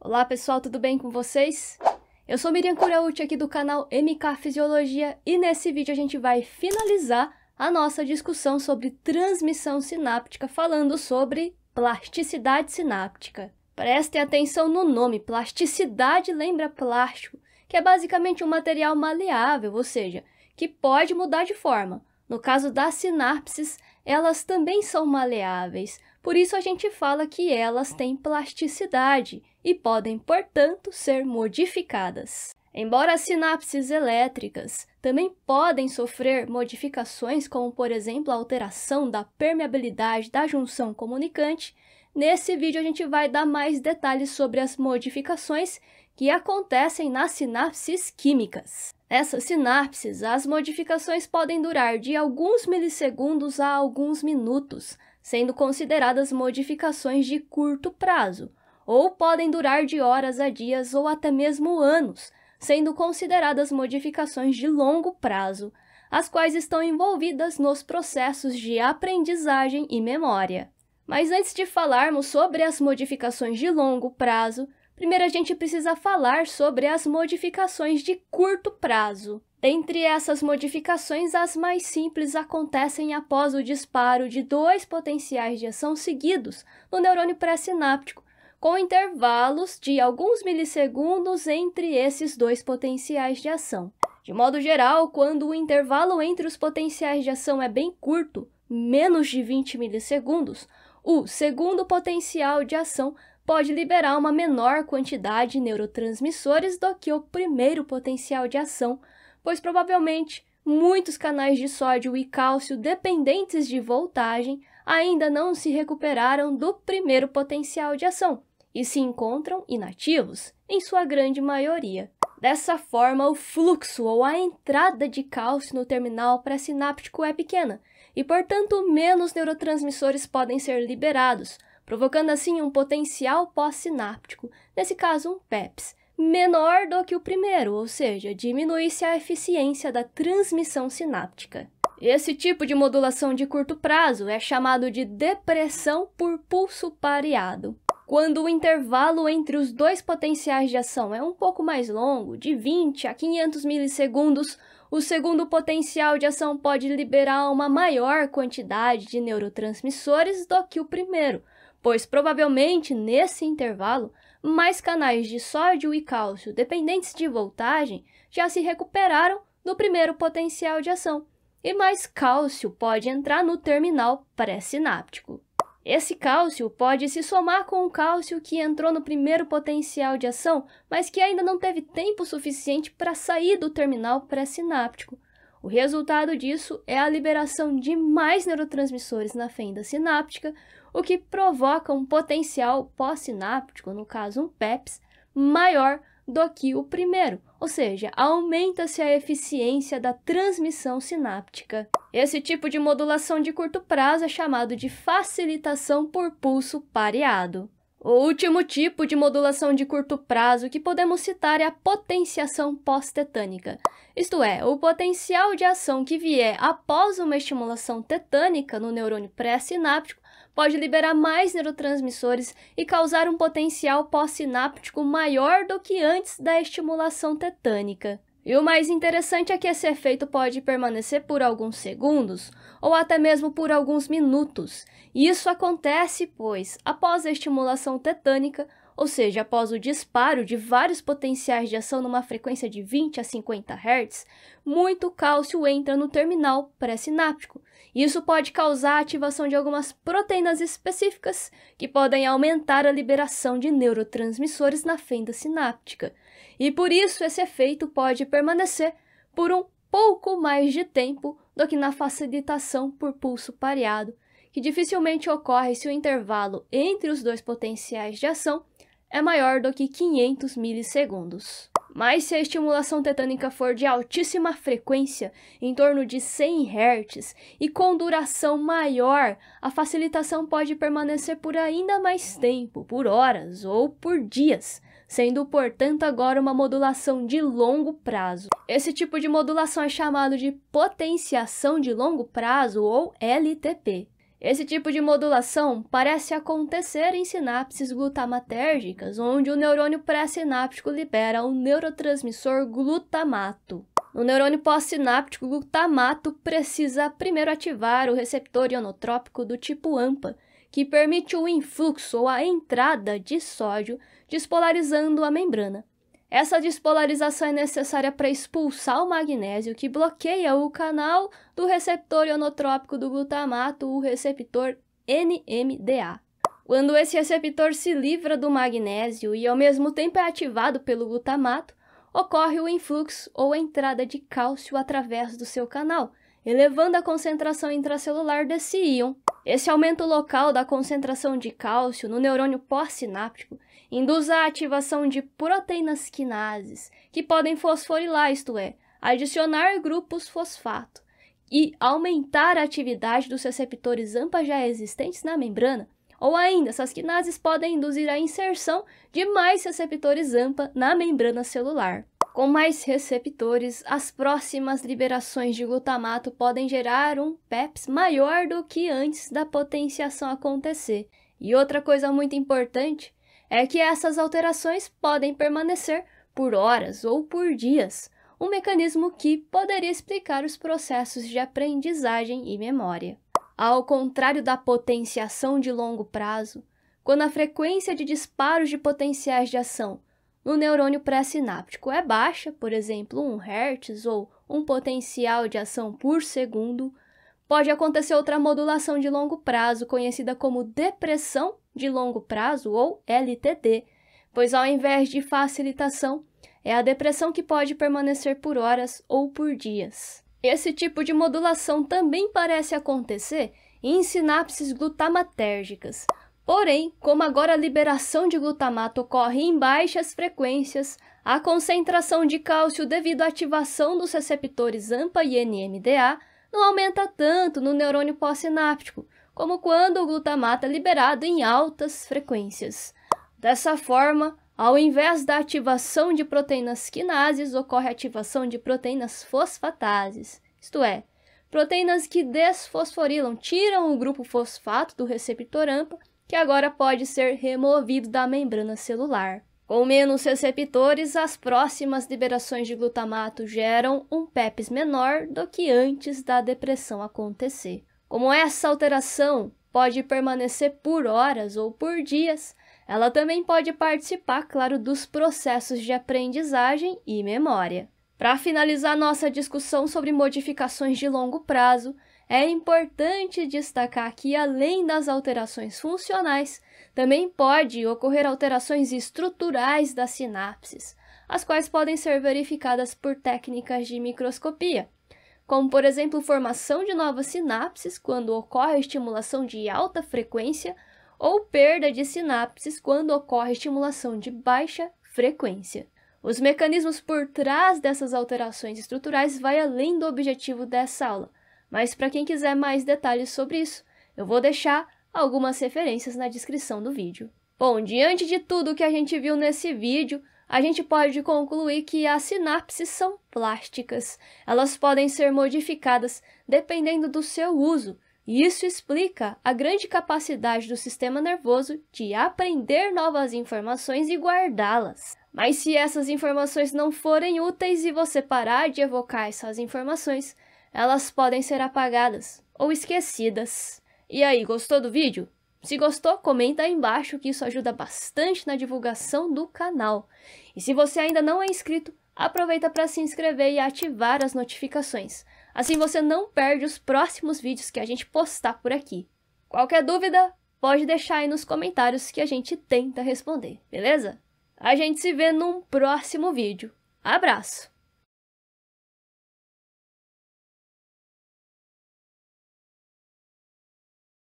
Olá pessoal, tudo bem com vocês? Eu sou Miriam Curaucci aqui do canal MK Fisiologia e nesse vídeo a gente vai finalizar a nossa discussão sobre transmissão sináptica falando sobre plasticidade sináptica. Prestem atenção no nome, plasticidade lembra plástico, que é basicamente um material maleável, ou seja, que pode mudar de forma. No caso das sinapses, elas também são maleáveis, por isso a gente fala que elas têm plasticidade e podem, portanto, ser modificadas. Embora as sinapses elétricas também podem sofrer modificações, como por exemplo a alteração da permeabilidade da junção comunicante, nesse vídeo a gente vai dar mais detalhes sobre as modificações que acontecem nas sinapses químicas. Nessas sinapses, as modificações podem durar de alguns milissegundos a alguns minutos, sendo consideradas modificações de curto prazo, ou podem durar de horas a dias ou até mesmo anos, sendo consideradas modificações de longo prazo, as quais estão envolvidas nos processos de aprendizagem e memória. Mas antes de falarmos sobre as modificações de longo prazo, primeiro a gente precisa falar sobre as modificações de curto prazo. Dentre essas modificações, as mais simples acontecem após o disparo de dois potenciais de ação seguidos no neurônio pré-sináptico, com intervalos de alguns milissegundos entre esses dois potenciais de ação. De modo geral, quando o intervalo entre os potenciais de ação é bem curto, menos de 20 milissegundos, o segundo potencial de ação pode liberar uma menor quantidade de neurotransmissores do que o primeiro potencial de ação, pois provavelmente muitos canais de sódio e cálcio dependentes de voltagem ainda não se recuperaram do primeiro potencial de ação, e se encontram inativos, em sua grande maioria. Dessa forma, o fluxo ou a entrada de cálcio no terminal pré-sináptico é pequena e, portanto, menos neurotransmissores podem ser liberados, provocando assim um potencial pós-sináptico, nesse caso um PEPS, menor do que o primeiro, ou seja, diminui-se a eficiência da transmissão sináptica. Esse tipo de modulação de curto prazo é chamado de depressão por pulso pareado quando o intervalo entre os dois potenciais de ação é um pouco mais longo, de 20 a 500 milissegundos, o segundo potencial de ação pode liberar uma maior quantidade de neurotransmissores do que o primeiro, pois provavelmente nesse intervalo, mais canais de sódio e cálcio dependentes de voltagem já se recuperaram no primeiro potencial de ação, e mais cálcio pode entrar no terminal pré-sináptico. Esse cálcio pode se somar com o cálcio que entrou no primeiro potencial de ação, mas que ainda não teve tempo suficiente para sair do terminal pré-sináptico. O resultado disso é a liberação de mais neurotransmissores na fenda sináptica, o que provoca um potencial pós-sináptico, no caso um PEPS, maior do que o primeiro, ou seja, aumenta-se a eficiência da transmissão sináptica. Esse tipo de modulação de curto prazo é chamado de facilitação por pulso pareado. O último tipo de modulação de curto prazo que podemos citar é a potenciação pós-tetânica, isto é, o potencial de ação que vier após uma estimulação tetânica no neurônio pré-sináptico pode liberar mais neurotransmissores e causar um potencial pós-sináptico maior do que antes da estimulação tetânica. E o mais interessante é que esse efeito pode permanecer por alguns segundos ou até mesmo por alguns minutos. E isso acontece, pois, após a estimulação tetânica, ou seja, após o disparo de vários potenciais de ação numa frequência de 20 a 50 Hz, muito cálcio entra no terminal pré-sináptico. Isso pode causar a ativação de algumas proteínas específicas que podem aumentar a liberação de neurotransmissores na fenda sináptica. E por isso esse efeito pode permanecer por um pouco mais de tempo do que na facilitação por pulso pareado, que dificilmente ocorre se o intervalo entre os dois potenciais de ação é maior do que 500 milissegundos. Mas se a estimulação tetânica for de altíssima frequência, em torno de 100 Hz, e com duração maior, a facilitação pode permanecer por ainda mais tempo, por horas ou por dias, sendo, portanto, agora uma modulação de longo prazo. Esse tipo de modulação é chamado de potenciação de longo prazo ou LTP. Esse tipo de modulação parece acontecer em sinapses glutamatérgicas, onde o neurônio pré-sináptico libera o neurotransmissor glutamato. No neurônio pós-sináptico, o glutamato precisa primeiro ativar o receptor ionotrópico do tipo AMPA, que permite o influxo ou a entrada de sódio, despolarizando a membrana. Essa despolarização é necessária para expulsar o magnésio, que bloqueia o canal do receptor ionotrópico do glutamato, o receptor NMDA. Quando esse receptor se livra do magnésio e ao mesmo tempo é ativado pelo glutamato, ocorre o influxo ou entrada de cálcio através do seu canal, elevando a concentração intracelular desse íon, esse aumento local da concentração de cálcio no neurônio pós-sináptico induz a ativação de proteínas quinases, que podem fosforilar, isto é, adicionar grupos fosfato, e aumentar a atividade dos receptores AMPA já existentes na membrana, ou ainda, essas quinases podem induzir a inserção de mais receptores AMPA na membrana celular. Com mais receptores, as próximas liberações de glutamato podem gerar um PEPS maior do que antes da potenciação acontecer. E outra coisa muito importante é que essas alterações podem permanecer por horas ou por dias, um mecanismo que poderia explicar os processos de aprendizagem e memória. Ao contrário da potenciação de longo prazo, quando a frequência de disparos de potenciais de ação no neurônio pré-sináptico é baixa, por exemplo, 1 Hz ou um potencial de ação por segundo, pode acontecer outra modulação de longo prazo, conhecida como depressão de longo prazo ou LTD, pois ao invés de facilitação, é a depressão que pode permanecer por horas ou por dias. Esse tipo de modulação também parece acontecer em sinapses glutamatérgicas, Porém, como agora a liberação de glutamato ocorre em baixas frequências, a concentração de cálcio devido à ativação dos receptores AMPA e NMDA não aumenta tanto no neurônio pós-sináptico, como quando o glutamato é liberado em altas frequências. Dessa forma, ao invés da ativação de proteínas quinases, ocorre a ativação de proteínas fosfatases, isto é, proteínas que desfosforilam, tiram o grupo fosfato do receptor AMPA que agora pode ser removido da membrana celular. Com menos receptores, as próximas liberações de glutamato geram um PEPS menor do que antes da depressão acontecer. Como essa alteração pode permanecer por horas ou por dias, ela também pode participar, claro, dos processos de aprendizagem e memória. Para finalizar nossa discussão sobre modificações de longo prazo, é importante destacar que, além das alterações funcionais, também pode ocorrer alterações estruturais das sinapses, as quais podem ser verificadas por técnicas de microscopia, como, por exemplo, formação de novas sinapses quando ocorre estimulação de alta frequência ou perda de sinapses quando ocorre estimulação de baixa frequência. Os mecanismos por trás dessas alterações estruturais vai além do objetivo dessa aula, mas para quem quiser mais detalhes sobre isso, eu vou deixar algumas referências na descrição do vídeo. Bom, diante de tudo que a gente viu nesse vídeo, a gente pode concluir que as sinapses são plásticas. Elas podem ser modificadas dependendo do seu uso, e isso explica a grande capacidade do sistema nervoso de aprender novas informações e guardá-las. Mas se essas informações não forem úteis e você parar de evocar essas informações, elas podem ser apagadas ou esquecidas. E aí, gostou do vídeo? Se gostou, comenta aí embaixo que isso ajuda bastante na divulgação do canal. E se você ainda não é inscrito, aproveita para se inscrever e ativar as notificações. Assim você não perde os próximos vídeos que a gente postar por aqui. Qualquer dúvida, pode deixar aí nos comentários que a gente tenta responder, beleza? A gente se vê num próximo vídeo. Abraço!